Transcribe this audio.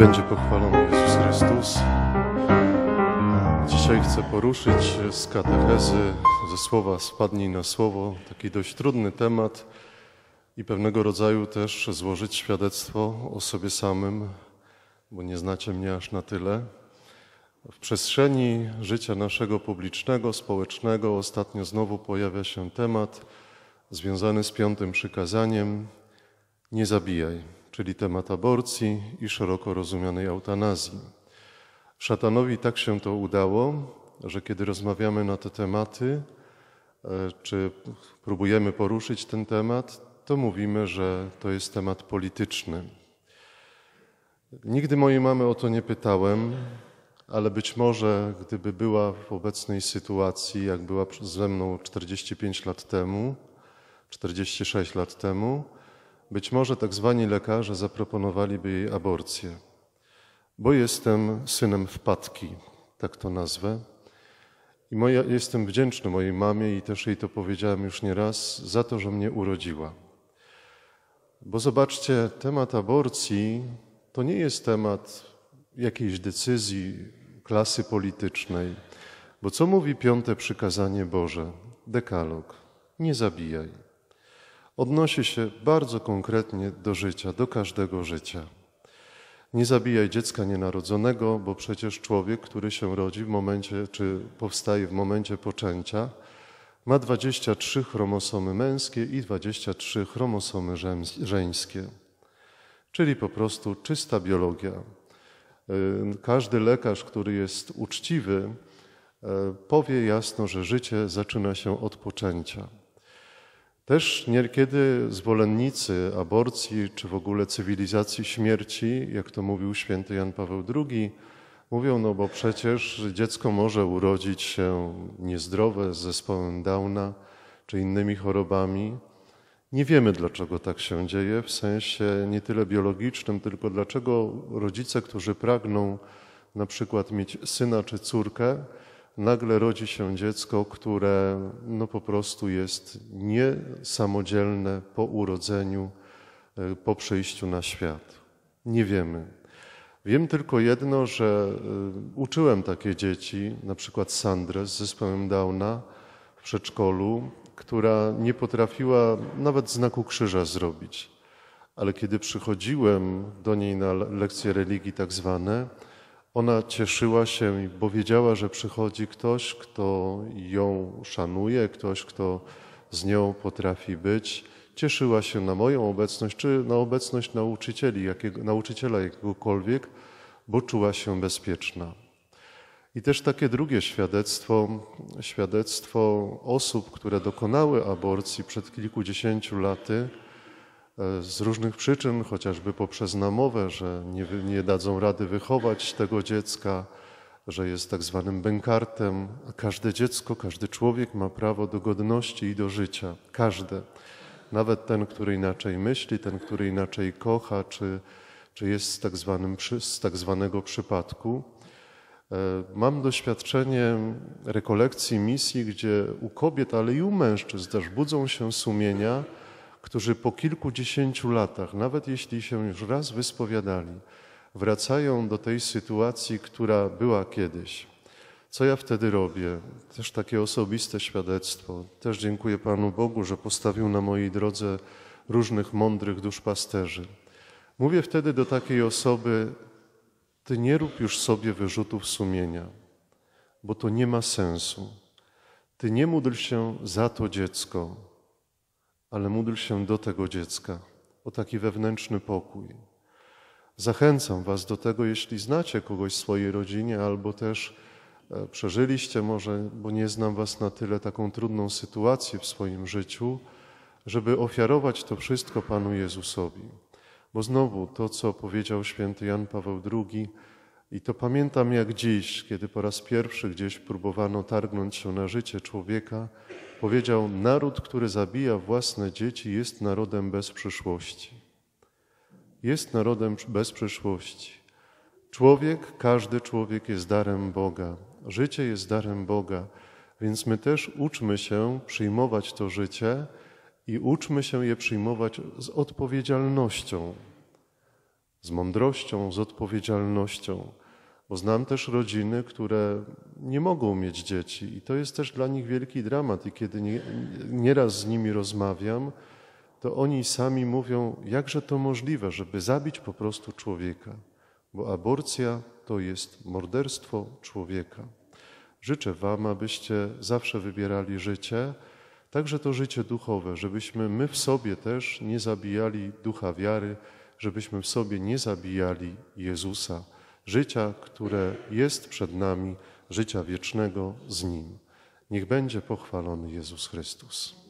będzie pochwalony Jezus Chrystus. Dzisiaj chcę poruszyć z katechezy, ze słowa spadnij na słowo, taki dość trudny temat i pewnego rodzaju też złożyć świadectwo o sobie samym, bo nie znacie mnie aż na tyle. W przestrzeni życia naszego publicznego, społecznego ostatnio znowu pojawia się temat związany z piątym przykazaniem nie zabijaj czyli temat aborcji i szeroko rozumianej eutanazji. Szatanowi tak się to udało, że kiedy rozmawiamy na te tematy, e, czy próbujemy poruszyć ten temat, to mówimy, że to jest temat polityczny. Nigdy mojej mamy o to nie pytałem, ale być może gdyby była w obecnej sytuacji, jak była ze mną 45 lat temu, 46 lat temu, być może tak zwani lekarze zaproponowaliby jej aborcję, bo jestem synem wpadki, tak to nazwę. I moja, jestem wdzięczny mojej mamie i też jej to powiedziałem już nieraz za to, że mnie urodziła. Bo zobaczcie, temat aborcji to nie jest temat jakiejś decyzji klasy politycznej. Bo co mówi piąte przykazanie Boże? Dekalog. Nie zabijaj odnosi się bardzo konkretnie do życia, do każdego życia. Nie zabijaj dziecka nienarodzonego, bo przecież człowiek, który się rodzi w momencie, czy powstaje w momencie poczęcia, ma 23 chromosomy męskie i 23 chromosomy żeńskie. Czyli po prostu czysta biologia. Y, każdy lekarz, który jest uczciwy, y, powie jasno, że życie zaczyna się od poczęcia. Też niekiedy zwolennicy aborcji, czy w ogóle cywilizacji śmierci, jak to mówił święty Jan Paweł II, mówią, no bo przecież dziecko może urodzić się niezdrowe z zespołem Downa czy innymi chorobami. Nie wiemy, dlaczego tak się dzieje, w sensie nie tyle biologicznym, tylko dlaczego rodzice, którzy pragną na przykład mieć syna czy córkę, nagle rodzi się dziecko, które no po prostu jest niesamodzielne po urodzeniu, e, po przejściu na świat. Nie wiemy. Wiem tylko jedno, że e, uczyłem takie dzieci, na przykład Sandrę z zespołem Downa w przedszkolu, która nie potrafiła nawet znaku krzyża zrobić. Ale kiedy przychodziłem do niej na lekcje religii tak zwane, ona cieszyła się, bo wiedziała, że przychodzi ktoś, kto ją szanuje, ktoś, kto z nią potrafi być. Cieszyła się na moją obecność, czy na obecność nauczycieli, jakiego, nauczyciela jakiegokolwiek, bo czuła się bezpieczna. I też takie drugie świadectwo, świadectwo osób, które dokonały aborcji przed kilkudziesięciu laty, E, z różnych przyczyn, chociażby poprzez namowę, że nie, nie dadzą rady wychować tego dziecka, że jest tak zwanym bękartem. Każde dziecko, każdy człowiek ma prawo do godności i do życia. Każde. Nawet ten, który inaczej myśli, ten, który inaczej kocha, czy, czy jest z tak, zwanym, z tak zwanego przypadku. E, mam doświadczenie rekolekcji misji, gdzie u kobiet, ale i u mężczyzn też budzą się sumienia, którzy po kilkudziesięciu latach, nawet jeśli się już raz wyspowiadali, wracają do tej sytuacji, która była kiedyś. Co ja wtedy robię? Też takie osobiste świadectwo. Też dziękuję Panu Bogu, że postawił na mojej drodze różnych mądrych duszpasterzy. Mówię wtedy do takiej osoby: Ty nie rób już sobie wyrzutów sumienia, bo to nie ma sensu. Ty nie módl się za to dziecko, ale módl się do tego dziecka o taki wewnętrzny pokój. Zachęcam Was do tego, jeśli znacie kogoś w swojej rodzinie, albo też e, przeżyliście może, bo nie znam Was na tyle taką trudną sytuację w swoim życiu, żeby ofiarować to wszystko Panu Jezusowi. Bo znowu to, co powiedział święty Jan Paweł II, i to pamiętam jak dziś, kiedy po raz pierwszy gdzieś próbowano targnąć się na życie człowieka, powiedział: Naród, który zabija własne dzieci, jest narodem bez przyszłości. Jest narodem bez przyszłości. Człowiek, każdy człowiek jest darem Boga. Życie jest darem Boga, więc my też uczmy się przyjmować to życie i uczmy się je przyjmować z odpowiedzialnością, z mądrością, z odpowiedzialnością. Bo znam też rodziny, które nie mogą mieć dzieci i to jest też dla nich wielki dramat. I kiedy nie, nieraz z nimi rozmawiam, to oni sami mówią, jakże to możliwe, żeby zabić po prostu człowieka, bo aborcja to jest morderstwo człowieka. Życzę Wam, abyście zawsze wybierali życie, także to życie duchowe, żebyśmy my w sobie też nie zabijali ducha wiary, żebyśmy w sobie nie zabijali Jezusa życia, które jest przed nami, życia wiecznego z Nim. Niech będzie pochwalony Jezus Chrystus.